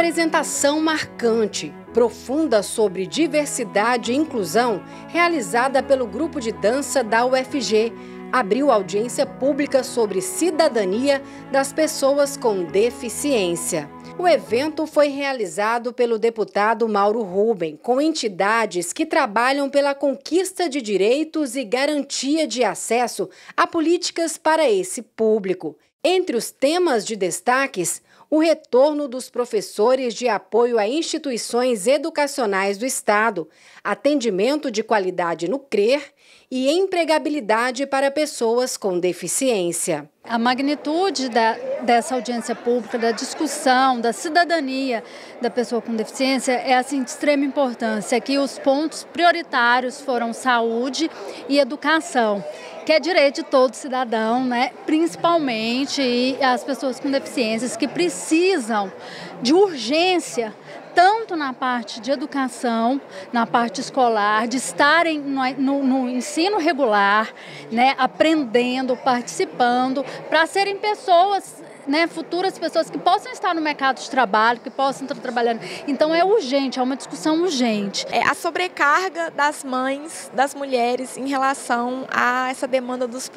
apresentação marcante, profunda sobre diversidade e inclusão, realizada pelo grupo de dança da UFG, abriu audiência pública sobre cidadania das pessoas com deficiência. O evento foi realizado pelo deputado Mauro Ruben, com entidades que trabalham pela conquista de direitos e garantia de acesso a políticas para esse público. Entre os temas de destaques, o retorno dos professores de apoio a instituições educacionais do Estado, atendimento de qualidade no CRER e empregabilidade para pessoas com deficiência. A magnitude da, dessa audiência pública, da discussão, da cidadania da pessoa com deficiência é assim, de extrema importância. Aqui os pontos prioritários foram saúde e educação que é direito de todo cidadão, né? principalmente as pessoas com deficiências que precisam de urgência tanto na parte de educação, na parte escolar, de estarem no, no ensino regular, né, aprendendo, participando, para serem pessoas né, futuras pessoas que possam estar no mercado de trabalho, que possam estar trabalhando. Então é urgente, é uma discussão urgente. É a sobrecarga das mães, das mulheres em relação a essa demanda dos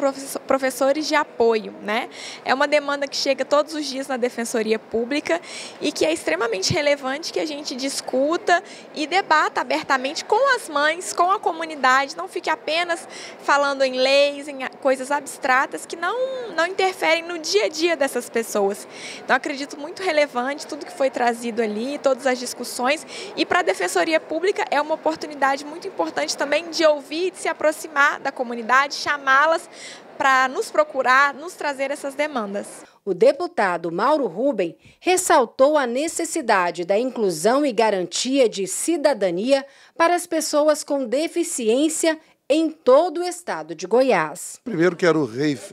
professores de apoio, né? É uma demanda que chega todos os dias na Defensoria Pública e que é extremamente relevante que a gente discuta e debata abertamente com as mães, com a comunidade, não fique apenas falando em leis, em coisas abstratas que não, não interferem no dia a dia dessas pessoas pessoas. Então, acredito muito relevante tudo que foi trazido ali, todas as discussões. E para a Defensoria Pública é uma oportunidade muito importante também de ouvir, de se aproximar da comunidade, chamá-las para nos procurar, nos trazer essas demandas. O deputado Mauro Ruben ressaltou a necessidade da inclusão e garantia de cidadania para as pessoas com deficiência em todo o estado de Goiás. Primeiro quero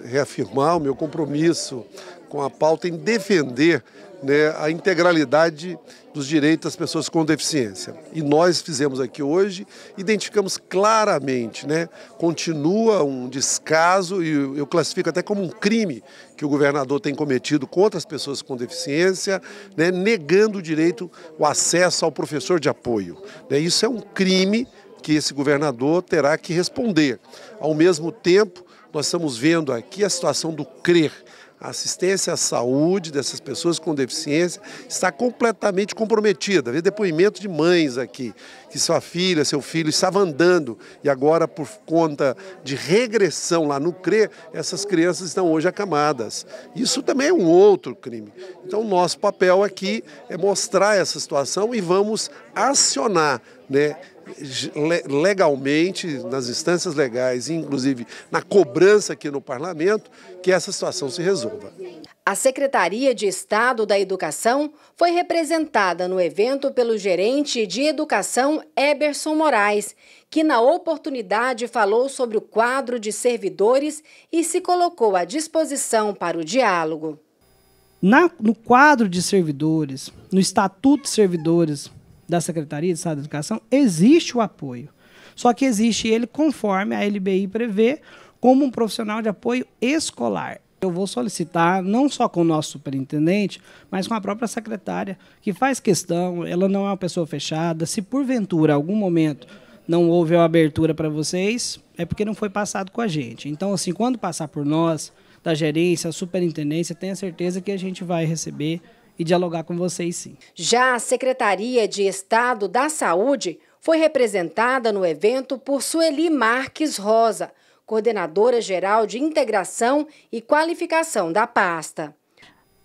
reafirmar o meu compromisso com a pauta em defender né, a integralidade dos direitos das pessoas com deficiência. E nós fizemos aqui hoje, identificamos claramente, né, continua um descaso, e eu classifico até como um crime que o governador tem cometido contra as pessoas com deficiência, né, negando o direito, o acesso ao professor de apoio. Né. Isso é um crime que esse governador terá que responder. Ao mesmo tempo, nós estamos vendo aqui a situação do crer, a assistência à saúde dessas pessoas com deficiência está completamente comprometida. Havia depoimento de mães aqui, que sua filha, seu filho estava andando e agora, por conta de regressão lá no CRE, essas crianças estão hoje acamadas. Isso também é um outro crime. Então, nosso papel aqui é mostrar essa situação e vamos acionar, né? legalmente, nas instâncias legais, inclusive na cobrança aqui no parlamento, que essa situação se resolva. A Secretaria de Estado da Educação foi representada no evento pelo gerente de educação Eberson Moraes, que na oportunidade falou sobre o quadro de servidores e se colocou à disposição para o diálogo. Na, no quadro de servidores, no Estatuto de Servidores, da Secretaria de Estado da Educação, existe o apoio. Só que existe ele conforme a LBI prevê, como um profissional de apoio escolar. Eu vou solicitar, não só com o nosso superintendente, mas com a própria secretária, que faz questão, ela não é uma pessoa fechada. Se porventura, algum momento, não houve a abertura para vocês, é porque não foi passado com a gente. Então, assim, quando passar por nós, da gerência, superintendência, tenha certeza que a gente vai receber e dialogar com vocês sim. Já a Secretaria de Estado da Saúde foi representada no evento por Sueli Marques Rosa, coordenadora geral de integração e qualificação da pasta.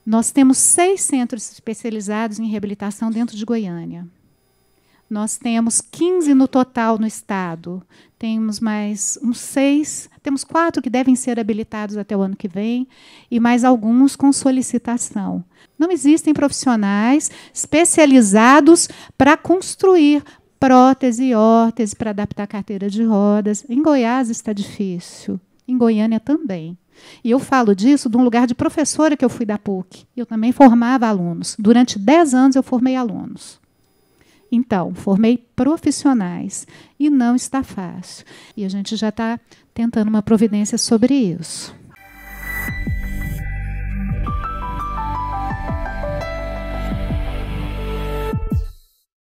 Nós temos seis centros especializados em reabilitação dentro de Goiânia. Nós temos 15 no total no estado. Temos mais uns seis, temos quatro que devem ser habilitados até o ano que vem e mais alguns com solicitação. Não existem profissionais especializados para construir prótese e órtese para adaptar carteira de rodas. Em Goiás está difícil, em Goiânia também. E eu falo disso de um lugar de professora que eu fui da PUC. Eu também formava alunos. Durante 10 anos eu formei alunos. Então, formei profissionais e não está fácil. E a gente já está tentando uma providência sobre isso.